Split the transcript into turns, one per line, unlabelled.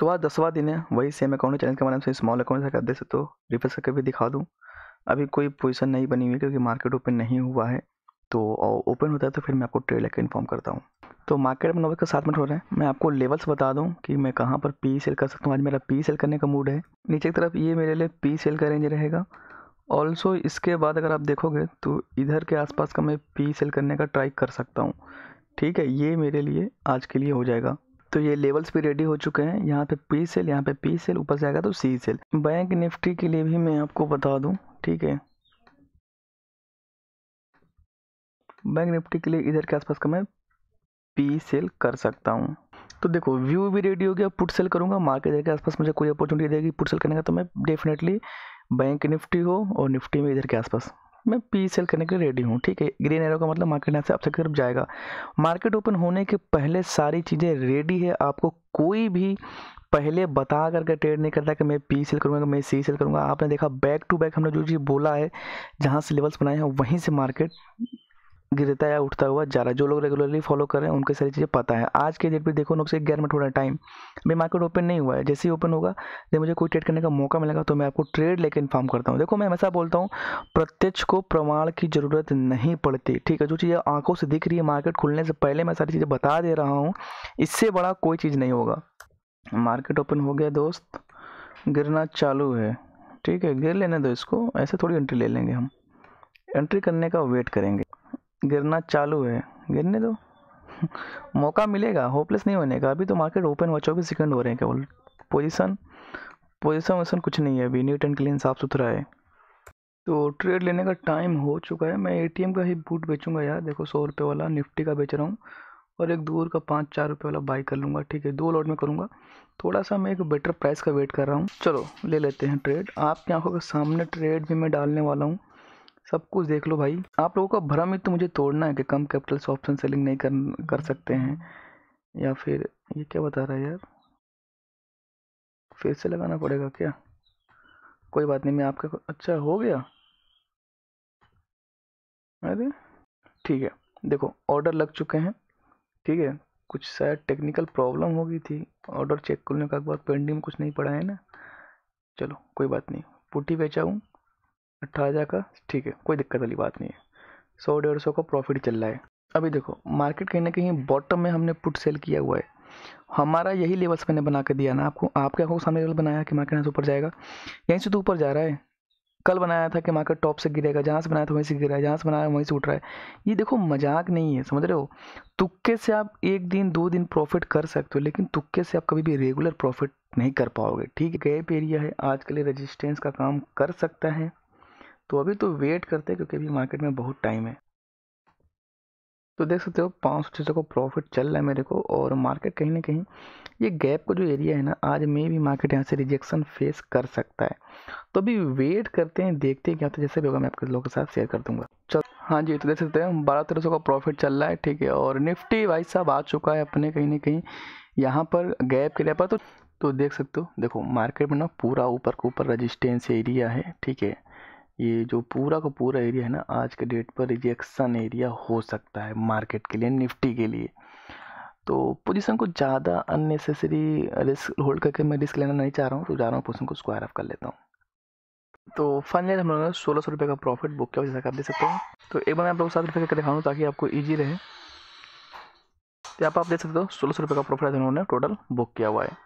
तो आज दसवा दिन है वही सेम अकाउंट चैनल के माध्यम से स्मॉल अकाउंट से कर दे सकते हो रिफ्रेश करके भी दिखा दूँ अभी कोई पोजीशन नहीं बनी हुई क्योंकि मार्केट ओपन नहीं हुआ है तो ओपन होता है तो फिर मैं आपको ट्रेड लेकर इन्फॉर्म करता हूँ तो मार्केट में नौ का सात मिनट हो रहे हैं मैं आपको लेवल्स बता दूं कि मैं कहाँ पर पी सेल कर सकता हूँ आज मेरा पी सेल करने का मूड है नीचे की तरफ ये मेरे लिए पी सेल का रेंज रहेगा ऑल्सो इसके बाद अगर आप देखोगे तो इधर के आसपास का मैं पी सेल करने का ट्राई कर सकता हूँ ठीक है ये मेरे लिए आज के लिए हो जाएगा तो ये लेवल्स भी रेडी हो चुके हैं यहाँ पे पी सेल यहाँ पे पी सेल ऊपर से आएगा तो सी सेल बैंक निफ्टी के लिए भी मैं आपको बता दूँ ठीक है बैंक निफ्टी के लिए इधर के आसपास का मैं पी सेल कर सकता हूँ तो देखो व्यू भी रेडी हो गया पुट सेल करूँगा मार्केट इधर के आसपास मुझे कोई अपॉर्चुनिटी देगी पुट सेल करने का तो मैं डेफिनेटली बैंक निफ्टी हो और निफ्टी में इधर के आसपास मैं पी सेल करने के लिए रेडी हूँ ठीक है ग्रीन एरो का मतलब मार्केट यहाँ से आपसे तरफ जाएगा मार्केट ओपन होने के पहले सारी चीज़ें रेडी है आपको कोई भी पहले बता करके ट्रेड नहीं करता कि मैं पी सेल करूँगा मैं सी सेल करूँगा आपने देखा बैक टू बैक हमने जो चीज़ बोला है जहाँ से लेवल्स बनाए हैं वहीं से मार्केट गिरता या उठता हुआ जा रहा है जो लोग रेगुलरली फॉलो कर रहे हैं उनके सारी चीज़ें पता है आज के डेट पे देखो नौ से ग्यारह मिनट हो रहा है टाइम अभी मार्केट ओपन नहीं हुआ है जैसे ही ओपन होगा जब मुझे कोई ट्रेड करने का मौका मिलेगा तो मैं आपको ट्रेड लेकर इन्फॉर्म करता हूँ देखो मैं हमेशा बोलता हूँ प्रत्यक्ष को प्रमाण की ज़रूरत नहीं पड़ती ठीक है जो चीज़ें आंखों से दिख रही है मार्केट खुलने से पहले मैं सारी चीज़ें बता दे रहा हूँ इससे बड़ा कोई चीज़ नहीं होगा मार्केट ओपन हो गया दोस्त गिरना चालू है ठीक है गिर लेने दो इसको ऐसे थोड़ी एंट्री ले लेंगे हम एंट्री करने का वेट करेंगे गिरना चालू है गिरने दो मौका मिलेगा होपलेस नहीं होने का अभी तो मार्केट ओपन हुआ चौबीस सेकंड हो रहे हैं केवल पोजीशन पोजीशन वोजिशन कुछ नहीं है अभी नीट एंड क्लीन साफ़ सुथरा है तो ट्रेड लेने का टाइम हो चुका है मैं एटीएम का ही बूट बेचूंगा यार देखो सौ रुपये वाला निफ्टी का बेच रहा हूँ और एक दूर का पाँच चार रुपये वाला बाई कर लूँगा ठीक है दो लॉट में करूँगा थोड़ा सा मैं एक बेटर प्राइस का वेट कर रहा हूँ चलो ले लेते हैं ट्रेड आपकी आंखों के सामने ट्रेड भी मैं डालने वाला हूँ सब कुछ देख लो भाई आप लोगों का भ्रम ही तो मुझे तोड़ना है कि कम कैपिटल से ऑप्शन सेलिंग नहीं कर कर सकते हैं या फिर ये क्या बता रहा है यार फिर से लगाना पड़ेगा क्या कोई बात नहीं मैं आपका अच्छा हो गया अरे ठीक है देखो ऑर्डर लग चुके हैं ठीक है कुछ शायद टेक्निकल प्रॉब्लम हो गई थी ऑर्डर चेक करने का बाद पेंडिंग में कुछ नहीं पड़ा है ना चलो कोई बात नहीं पुट्टी बेचाऊँ अट्ठारह हज़ार का ठीक है कोई दिक्कत वाली बात नहीं है सौ डेढ़ सौ का प्रॉफिट चल रहा है अभी देखो मार्केट कहीं ना कहीं बॉटम में हमने पुट सेल किया हुआ है हमारा यही लेवल्स मैंने बना के दिया ना आपको आपके आंखों को सामने लेवल बनाया कि मार्केट यहाँ से ऊपर जाएगा यहीं से तो ऊपर जा रहा है कल बनाया था कि मार्केट टॉप से गिरेगा जहाँ से बनाया था वहीं से गिरा है जहाँ से बनाया वहीं से उठ रहा है ये देखो मजाक नहीं है समझ रहे हो तुक्के से आप एक दिन दो दिन प्रॉफिट कर सकते हो लेकिन तुक्के से आप कभी भी रेगुलर प्रॉफिट नहीं कर पाओगे ठीक है गैप एरिया है आज के लिए रजिस्टेंस का काम कर सकता है तो अभी तो वेट करते हैं क्योंकि अभी मार्केट में बहुत टाइम है तो देख सकते हो पाँच सौ छः सौ का प्रॉफिट चल रहा है मेरे को और मार्केट कहीं ना कहीं ये गैप का जो एरिया है ना आज मे भी मार्केट यहाँ से रिजेक्शन फेस कर सकता है तो अभी वेट करते हैं देखते हैं क्या तो जैसे भी होगा मैं आपके लोगों के साथ शेयर कर दूंगा चल हाँ जी तो देख सकते हैं बारह तेरह सौ का प्रॉफिट चल रहा है ठीक है और निफ्टी वाइज साहब आ चुका है अपने कहीं ना कहीं यहाँ पर गैप के लिए पर तो तो देख सकते हो देखो मार्केट में ना पूरा ऊपर के ऊपर रजिस्टेंस एरिया है ठीक है ये जो पूरा का पूरा एरिया है ना आज के डेट पर रिजेक्शन एरिया हो सकता है मार्केट के लिए निफ्टी के लिए तो पोजीशन को ज़्यादा अननेसेसरी रिस्क होल्ड करके मैं रिस्क लेना नहीं चाह रहा हूँ तो जा रहा हूँ पोजीशन को स्क्वायर ऑफ कर लेता हूँ तो फाइनली हम लोगों ने सोलह सौ रुपये का प्रॉफिट बुक किया जैसा कर दे सकते हैं तो एक बार मैं आप लोग को सात रुपये का दिखाऊँ ताकि आपको ईजी रहे तो आप, आप देख सकते हो सोलह सौ रुपये का प्रॉफिट उन्होंने टोटल बुक किया हुआ है